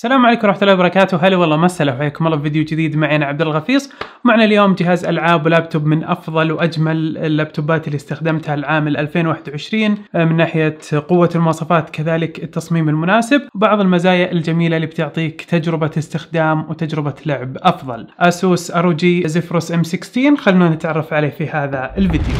السلام عليكم ورحمة الله وبركاته، هلا والله مسهلا وحياكم الله في فيديو جديد معي انا عبد الغفيص، معنا اليوم جهاز العاب ولابتوب من افضل واجمل اللابتوبات اللي استخدمتها العام 2021 آه، من ناحية قوة المواصفات كذلك التصميم المناسب وبعض المزايا الجميلة اللي بتعطيك تجربة استخدام وتجربة لعب افضل. اسوس ار جي زفروس ام 16 خلونا نتعرف عليه في هذا الفيديو.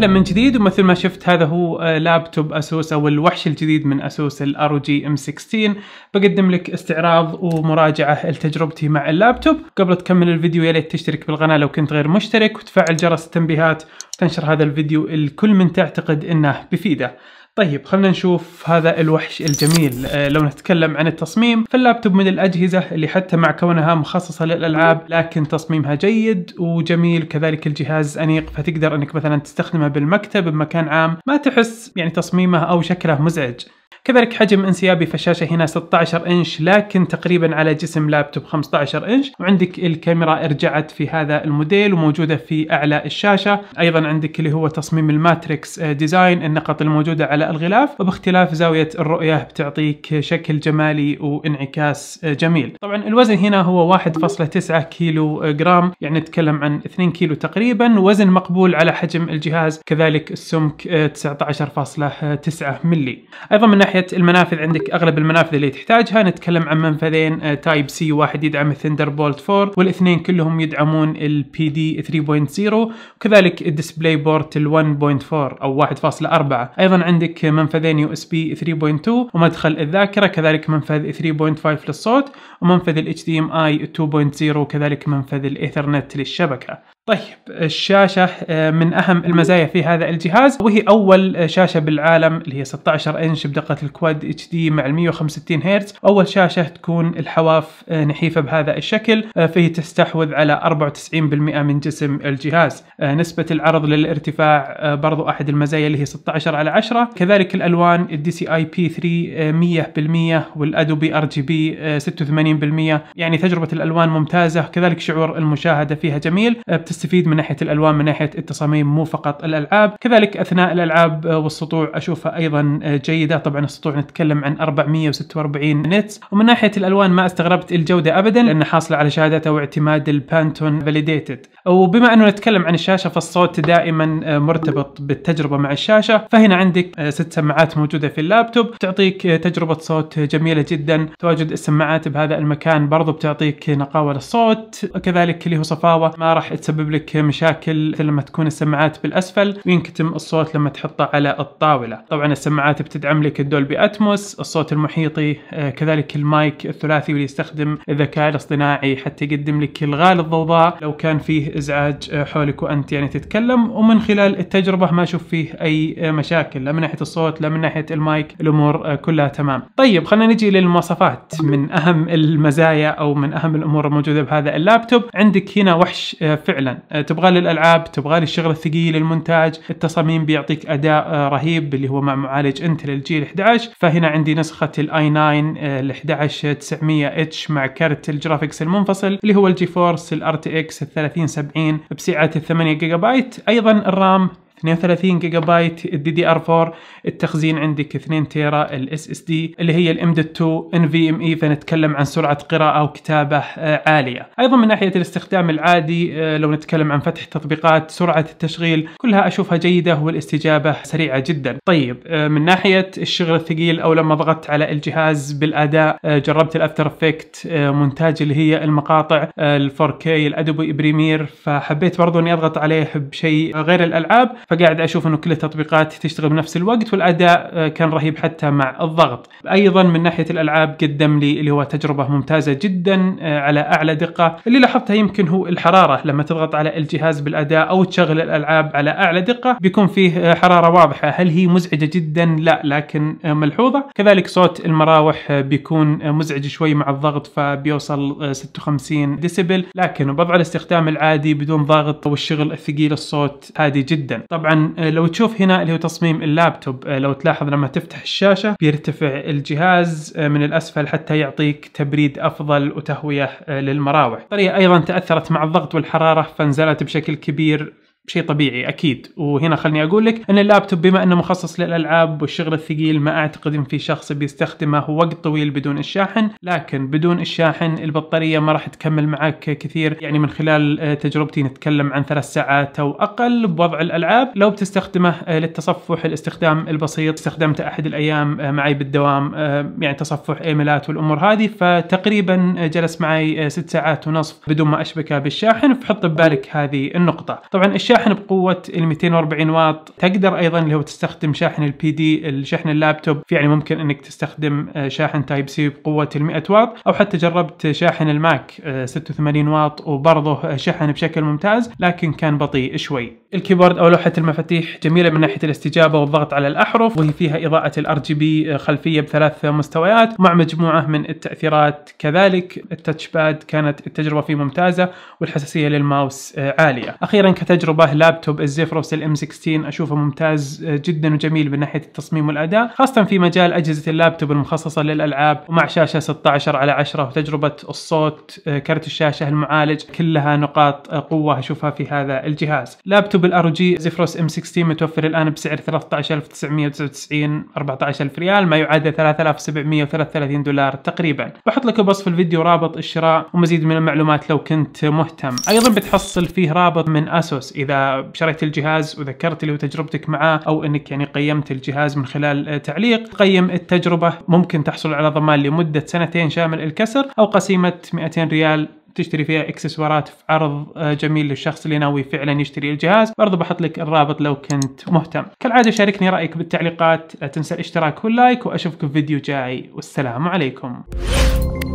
اهلا من جديد ومثل ما شفت هذا هو آه، لابتوب اسوس او الوحش الجديد من اسوس الار جي ام 16 بقدم لك استعراض ومراجعه لتجربتي مع اللابتوب قبل تكمل الفيديو يا ليت تشترك بالقناه لو كنت غير مشترك وتفعل جرس التنبيهات وتنشر هذا الفيديو الكل من تعتقد انه بفيده طيب خلينا نشوف هذا الوحش الجميل آه، لو نتكلم عن التصميم فاللابتوب من الأجهزة اللي حتى مع كونها مخصصة للألعاب لكن تصميمها جيد وجميل كذلك الجهاز أنيق فتقدر أنك مثلا تستخدمه بالمكتب بمكان عام ما تحس يعني تصميمه أو شكله مزعج كذلك حجم انسيابي فالشاشه هنا 16 انش لكن تقريبا على جسم لابتوب 15 انش وعندك الكاميرا ارجعت في هذا الموديل وموجوده في اعلى الشاشه ايضا عندك اللي هو تصميم الماتريكس آه، ديزاين النقط الموجوده على الغلاف وباختلاف زاويه الرؤيه بتعطيك شكل جمالي وانعكاس آه، جميل طبعا الوزن هنا هو 1.9 كيلو جرام يعني نتكلم عن 2 كيلو تقريبا وزن مقبول على حجم الجهاز كذلك السمك 19.9 آه، ملي ايضا من ناحيه المنافذ عندك اغلب المنافذ اللي تحتاجها نتكلم عن منفذين تايب آه، سي واحد يدعم بولت 4 والاثنين كلهم يدعمون البي دي 3.0 وكذلك الديسبلاي بورت ال 1.4 او 1.4 ايضا عندك منفذين يو اس بي 3.2 ومدخل الذاكره كذلك منفذ 3.5 للصوت ومنفذ الاتش دي ام اي 2.0 وكذلك منفذ الايثرنت للشبكه طيب الشاشة آه، من أهم المزايا في هذا الجهاز وهي أول شاشة بالعالم اللي هي 16 إنش بدقة الكواد اتش دي مع 165 هرتز أول شاشة تكون الحواف آه، نحيفة بهذا الشكل آه، فهي تستحوذ على 94% من جسم الجهاز نسبة العرض للارتفاع برضو أحد المزايا اللي هي 16 على 10 كذلك الألوان الدي سي اي بي 3 100% والأدوبي ار جي بي 86% يعني تجربة الألوان ممتازة كذلك شعور المشاهدة فيها جميل تستفيد من ناحيه الالوان من ناحيه التصاميم مو فقط الالعاب كذلك اثناء الالعاب آه، والسطوع اشوفها ايضا آه، جيده طبعا السطوع نتكلم عن 446 نتس ومن ناحيه الالوان ما استغربت الجوده ابدا لان حاصله على شهادات او اعتماد البانتون فاليديتد وبما انه نتكلم عن الشاشه فالصوت دائما آه، مرتبط بالتجربه مع الشاشه فهنا عندك ست سماعات موجوده في اللابتوب تعطيك تجربه صوت جميله جدا تواجد السماعات بهذا المكان برضو بتعطيك نقاوه للصوت كذلك اللي هو صفاوه ما راح تسبب يسبب لك مشاكل مثل لما تكون السماعات بالاسفل وينكتم الصوت لما تحطه على الطاوله طبعا السماعات بتدعم لك الدولبي اتموس الصوت المحيطي آه، كذلك المايك الثلاثي واللي يستخدم الذكاء الاصطناعي حتى يقدم لك الغاء الضوضاء لو كان فيه ازعاج آه، حولك وانت يعني تتكلم ومن خلال التجربه ما اشوف فيه اي آه، مشاكل لا من ناحيه الصوت لا من ناحيه المايك الامور كلها تمام طيب خلينا نجي للمواصفات من اهم المزايا او من اهم الامور الموجوده بهذا اللابتوب عندك هنا وحش فعلا فعلا آه، تبغى للالعاب تبغى للشغل الثقيل المونتاج التصاميم بيعطيك اداء آه، رهيب اللي هو مع معالج انتل الجيل 11 فهنا عندي نسخه الاي 9 ال 11900 اتش آه، مع كارت الجرافيكس المنفصل اللي هو الجي فورس الار تي اكس 3070 بسعه 8 جيجا بايت ايضا الرام 32 جيجا بايت الدي دي ار 4 التخزين عندك 2 تيرا الاس اس دي اللي هي الام 2 ان في ام اي فنتكلم عن سرعه قراءه وكتابه آه، عاليه ايضا من ناحيه الاستخدام العادي آه، لو نتكلم عن فتح تطبيقات سرعه التشغيل كلها اشوفها جيده والاستجابه سريعه جدا طيب آه، من ناحيه الشغل الثقيل او لما ضغطت على الجهاز بالاداء جربت الافتر افكت مونتاج اللي هي المقاطع ال 4K الادوبي بريمير فحبيت برضو اني اضغط عليه بشيء غير الالعاب فقاعد اشوف انه كل التطبيقات تشتغل بنفس الوقت والاداء آه، كان رهيب حتى مع الضغط ايضا من ناحيه الالعاب قدم لي اللي هو تجربه ممتازه جدا آه، على اعلى دقه اللي لاحظتها يمكن هو الحراره لما تضغط على الجهاز بالاداء او تشغل الالعاب على اعلى دقه بيكون فيه آه، حراره واضحه هل هي مزعجه جدا لا لكن ملحوظه كذلك صوت المراوح بيكون مزعج شوي مع الضغط فبيوصل 56 ديسبل لكن وضع الاستخدام العادي بدون ضغط والشغل الثقيل الصوت هادي جدا طبعا طبعا آه، لو تشوف هنا اللي هو تصميم اللابتوب آه، لو تلاحظ لما تفتح الشاشة بيرتفع الجهاز آه، من الأسفل حتى يعطيك تبريد أفضل وتهوية للمراوح الطريقة أيضا تأثرت مع الضغط والحرارة فانزلت بشكل كبير شيء طبيعي اكيد وهنا خلني اقول لك ان اللابتوب بما انه مخصص للالعاب والشغل الثقيل ما اعتقد ان في شخص بيستخدمه وقت طويل بدون الشاحن لكن بدون الشاحن البطاريه ما راح تكمل معك كثير يعني من خلال آه، تجربتي نتكلم عن ثلاث ساعات او اقل بوضع الالعاب لو بتستخدمه آه، للتصفح الاستخدام البسيط استخدمته احد الايام آه، معي بالدوام يعني تصفح ايميلات والامور هذه فتقريبا جلس معي ست ساعات ونصف بدون ما اشبكه بالشاحن فحط ببالك هذه النقطه طبعا الشاحن بقوه ال 240 واط تقدر ايضا اللي هو تستخدم شاحن البي دي الشحن اللابتوب في يعني ممكن انك تستخدم آه، شاحن تايب سي بقوه ال 100 واط او حتى جربت شاحن الماك آه، 86 واط وبرضه شحن بشكل ممتاز لكن كان بطيء شوي الكيبورد او لوحه المفاتيح جميله من ناحيه الاستجابه والضغط على الاحرف وهي فيها اضاءه الار آه، جي بي خلفيه بثلاث مستويات مع مجموعه من التاثيرات كذلك التاتش باد كانت التجربه فيه ممتازه والحساسيه للماوس عاليه اخيرا كتجربه انتباه لابتوب الزيفروس الام 16 اشوفه ممتاز آه، جدا وجميل من ناحيه التصميم والاداء خاصه في مجال اجهزه اللابتوب المخصصه للالعاب ومع شاشه 16 على 10 وتجربه الصوت آه، كرت الشاشه المعالج كلها نقاط آه، قوه اشوفها في هذا الجهاز لابتوب الار جي زيفروس ام 16 متوفر الان بسعر 13999 14000 ريال ما يعادل 3733 دولار تقريبا بحط لك بوصف الفيديو رابط الشراء ومزيد من المعلومات لو كنت مهتم ايضا بتحصل فيه رابط من اسوس اذا اذا شريت الجهاز وذكرت لي تجربتك معاه او انك يعني قيمت الجهاز من خلال تعليق تقيم التجربه ممكن تحصل على ضمان لمده سنتين شامل الكسر او قسيمه 200 ريال تشتري فيها اكسسوارات في عرض آه، جميل للشخص اللي ناوي فعلا يشتري الجهاز برضو بحط لك الرابط لو كنت مهتم كالعادة شاركني رأيك بالتعليقات لا تنسى الاشتراك واللايك وأشوفك في فيديو جاي والسلام عليكم